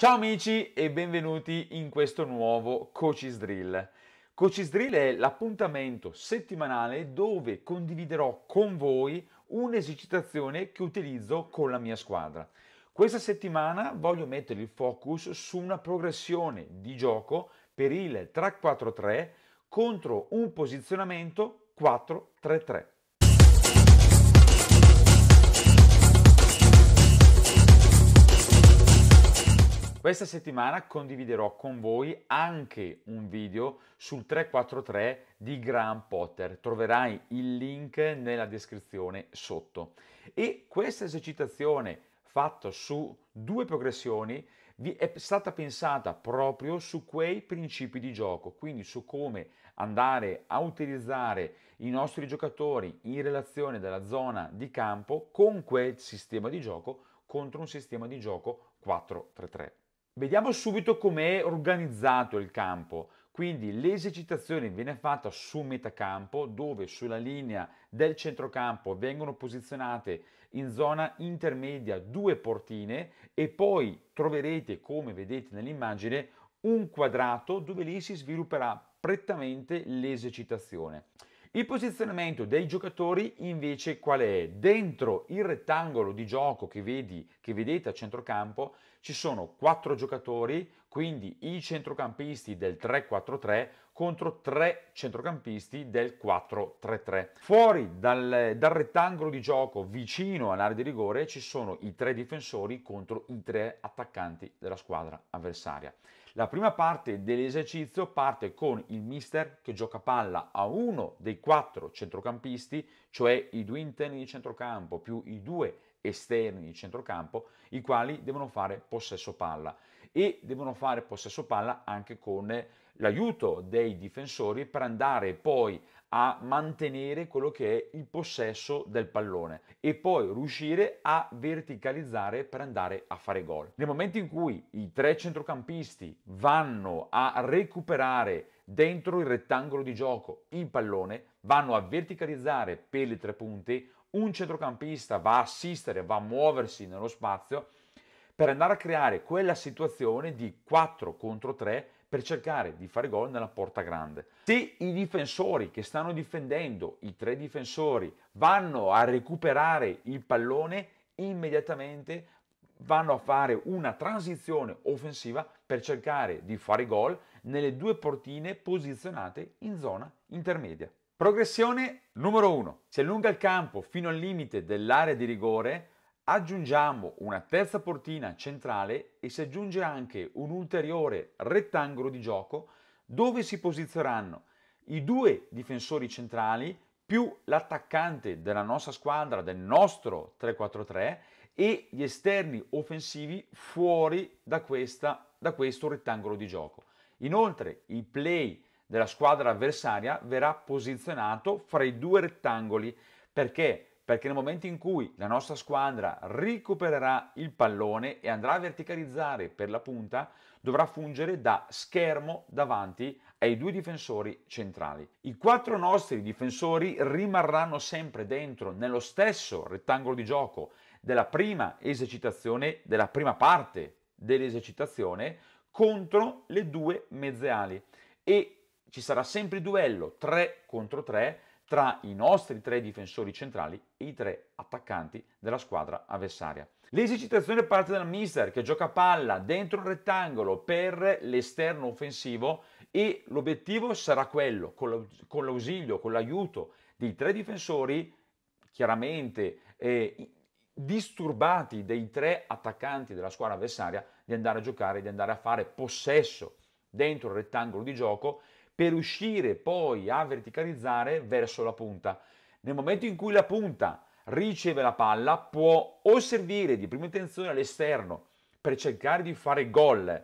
Ciao amici e benvenuti in questo nuovo Coaches Drill. Coaches Drill è l'appuntamento settimanale dove condividerò con voi un'esercitazione che utilizzo con la mia squadra. Questa settimana voglio mettere il focus su una progressione di gioco per il 3-4-3 contro un posizionamento 4-3-3. Questa settimana condividerò con voi anche un video sul 343 di Graham Potter. Troverai il link nella descrizione sotto. E questa esercitazione fatta su due progressioni vi è stata pensata proprio su quei principi di gioco, quindi su come andare a utilizzare i nostri giocatori in relazione dalla zona di campo con quel sistema di gioco contro un sistema di gioco 4-3-3. Vediamo subito come è organizzato il campo. Quindi l'esercitazione viene fatta su metacampo dove sulla linea del centrocampo vengono posizionate in zona intermedia due portine e poi troverete come vedete nell'immagine un quadrato dove lì si svilupperà prettamente l'esercitazione. Il posizionamento dei giocatori invece qual è? Dentro il rettangolo di gioco che, vedi, che vedete a centrocampo ci sono quattro giocatori, quindi i centrocampisti del 3-4-3 contro tre centrocampisti del 4-3-3. Fuori dal, dal, rettangolo di gioco vicino all'area di rigore ci sono i tre difensori contro i tre attaccanti della squadra avversaria. La prima parte dell'esercizio parte con il mister che gioca palla a uno dei quattro centrocampisti, cioè i due interni di centrocampo più i due esterni di centrocampo, i quali devono fare possesso palla e devono fare possesso palla anche con l'aiuto dei difensori per andare poi a mantenere quello che è il possesso del pallone e poi riuscire a verticalizzare per andare a fare gol. Nel momento in cui i tre centrocampisti vanno a recuperare dentro il rettangolo di gioco il pallone, vanno a verticalizzare per le tre punte, un centrocampista va a assistere, va a muoversi nello spazio per andare a creare quella situazione di 4 contro 3 per cercare di fare gol nella porta grande. Se i difensori che stanno difendendo, i tre difensori, vanno a recuperare il pallone, immediatamente vanno a fare una transizione offensiva per cercare di fare gol nelle due portine posizionate in zona intermedia. Progressione numero 1. Si allunga il campo fino al limite dell'area di rigore Aggiungiamo una terza portina centrale e si aggiunge anche un ulteriore rettangolo di gioco dove si posizioneranno i due difensori centrali più l'attaccante della nostra squadra, del nostro 3-4-3 e gli esterni offensivi fuori da, questa, da questo rettangolo di gioco. Inoltre il play della squadra avversaria verrà posizionato fra i due rettangoli perché perché nel momento in cui la nostra squadra recupererà il pallone e andrà a verticalizzare per la punta, dovrà fungere da schermo davanti ai due difensori centrali. I quattro nostri difensori rimarranno sempre dentro, nello stesso rettangolo di gioco della prima esercitazione, della prima parte dell'esercitazione, contro le due mezze ali. E ci sarà sempre il duello 3 contro 3 tra i nostri tre difensori centrali e i tre attaccanti della squadra avversaria. L'esercitazione parte dal mister che gioca palla dentro il rettangolo per l'esterno offensivo e l'obiettivo sarà quello, con l'ausilio, con l'aiuto dei tre difensori, chiaramente eh, disturbati dei tre attaccanti della squadra avversaria, di andare a giocare, di andare a fare possesso dentro il rettangolo di gioco per uscire poi a verticalizzare verso la punta. Nel momento in cui la punta riceve la palla può o servire di prima intenzione all'esterno per cercare di fare gol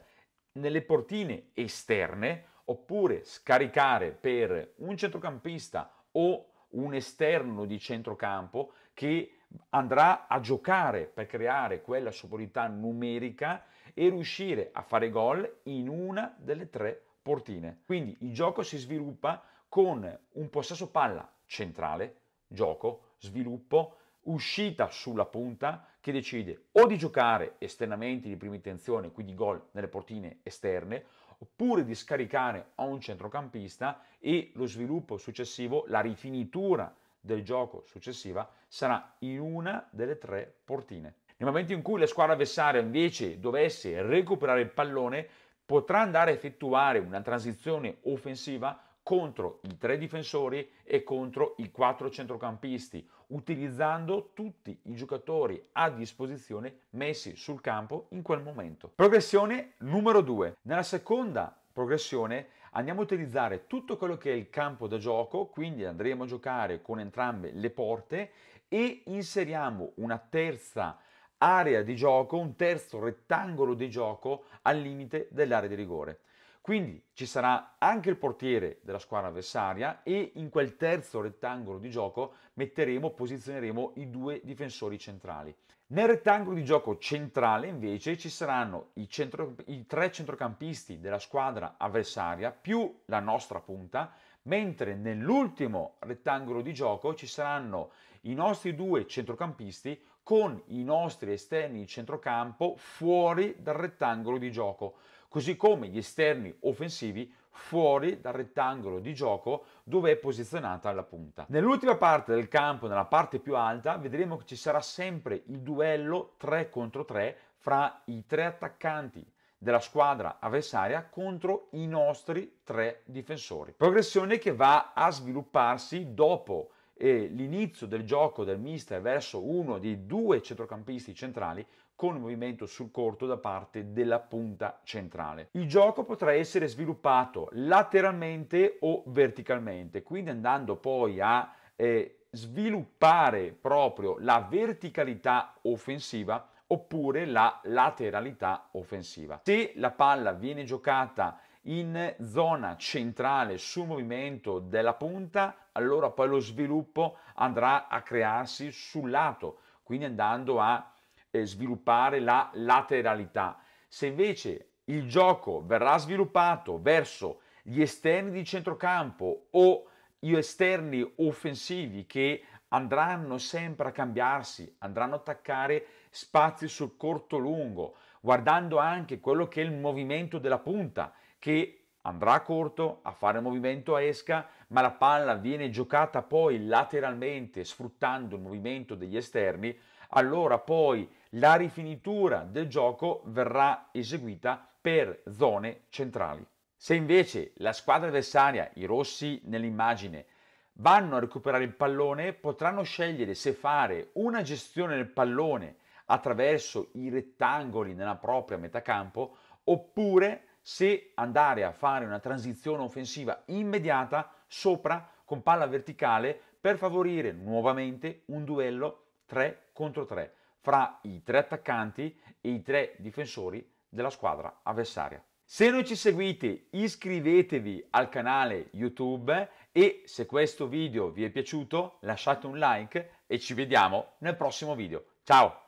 nelle portine esterne oppure scaricare per un centrocampista o un esterno di centrocampo che andrà a giocare per creare quella superiorità numerica e riuscire a fare gol in una delle tre portine portine. Quindi il gioco si sviluppa con un possesso palla centrale, gioco, sviluppo, uscita sulla punta che decide o di giocare esternamente di prima intenzione, quindi gol nelle portine esterne, oppure di scaricare a un centrocampista e lo sviluppo successivo, la rifinitura del gioco successiva sarà in una delle tre portine. Nel momento in cui la squadra avversaria invece dovesse recuperare il pallone, potrà andare a effettuare una transizione offensiva contro i tre difensori e contro i quattro centrocampisti, utilizzando tutti i giocatori a disposizione messi sul campo in quel momento. Progressione numero 2. Nella seconda progressione andiamo a utilizzare tutto quello che è il campo da gioco, quindi andremo a giocare con entrambe le porte e inseriamo una terza progressione area di gioco, un terzo rettangolo di gioco al limite dell'area di rigore. Quindi ci sarà anche il portiere della squadra avversaria e in quel terzo rettangolo di gioco metteremo, posizioneremo i due difensori centrali. Nel rettangolo di gioco centrale invece ci saranno i, centro, i tre centrocampisti della squadra avversaria più la nostra punta, mentre nell'ultimo rettangolo di gioco ci saranno i nostri due centrocampisti con i nostri esterni di centrocampo fuori dal rettangolo di gioco, così come gli esterni offensivi fuori dal rettangolo di gioco dove è posizionata la punta. Nell'ultima parte del campo, nella parte più alta, vedremo che ci sarà sempre il duello 3 contro 3 fra i tre attaccanti della squadra avversaria contro i nostri tre difensori. Progressione che va a svilupparsi dopo eh, l'inizio del gioco del mister verso uno dei due centrocampisti centrali con movimento sul corto da parte della punta centrale. Il gioco potrà essere sviluppato lateralmente o verticalmente, quindi andando poi a eh, sviluppare proprio la verticalità offensiva oppure la lateralità offensiva. Se la palla viene giocata in zona centrale sul movimento della punta, allora poi lo sviluppo andrà a crearsi sul lato, quindi andando a eh, sviluppare la lateralità. Se invece il gioco verrà sviluppato verso gli esterni di centrocampo o gli esterni offensivi che andranno sempre a cambiarsi, andranno a attaccare spazi sul corto lungo, guardando anche quello che è il movimento della punta, che andrà a corto a fare un movimento a esca, ma la palla viene giocata poi lateralmente sfruttando il movimento degli esterni, allora poi la rifinitura del gioco verrà eseguita per zone centrali. Se invece la squadra avversaria, i rossi nell'immagine, vanno a recuperare il pallone, potranno scegliere se fare una gestione del pallone attraverso i rettangoli nella propria metà campo oppure se andare a fare una transizione offensiva immediata sopra con palla verticale per favorire nuovamente un duello 3 contro 3 fra i tre attaccanti e i tre difensori della squadra avversaria. Se non ci seguite iscrivetevi al canale YouTube e se questo video vi è piaciuto lasciate un like e ci vediamo nel prossimo video. Ciao!